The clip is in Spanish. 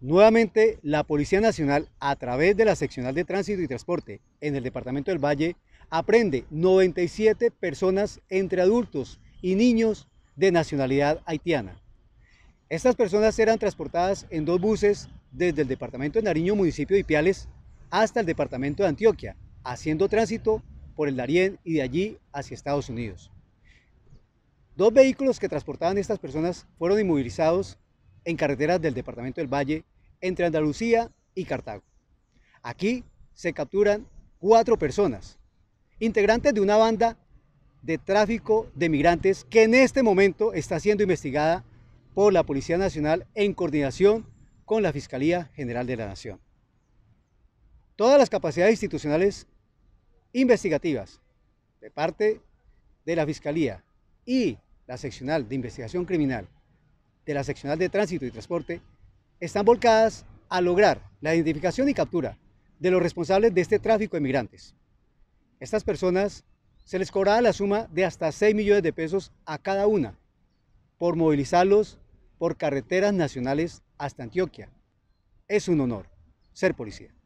Nuevamente, la Policía Nacional, a través de la Seccional de Tránsito y Transporte en el Departamento del Valle, aprende 97 personas entre adultos y niños de nacionalidad haitiana. Estas personas eran transportadas en dos buses desde el Departamento de Nariño, municipio de Ipiales, hasta el Departamento de Antioquia, haciendo tránsito por el Darién y de allí hacia Estados Unidos. Dos vehículos que transportaban estas personas fueron inmovilizados en carreteras del departamento del Valle entre Andalucía y Cartago. Aquí se capturan cuatro personas, integrantes de una banda de tráfico de migrantes que en este momento está siendo investigada por la Policía Nacional en coordinación con la Fiscalía General de la Nación. Todas las capacidades institucionales investigativas de parte de la Fiscalía y la seccional de investigación criminal de la seccional de tránsito y transporte están volcadas a lograr la identificación y captura de los responsables de este tráfico de migrantes. Estas personas se les cobraba la suma de hasta 6 millones de pesos a cada una por movilizarlos por carreteras nacionales hasta Antioquia. Es un honor ser policía.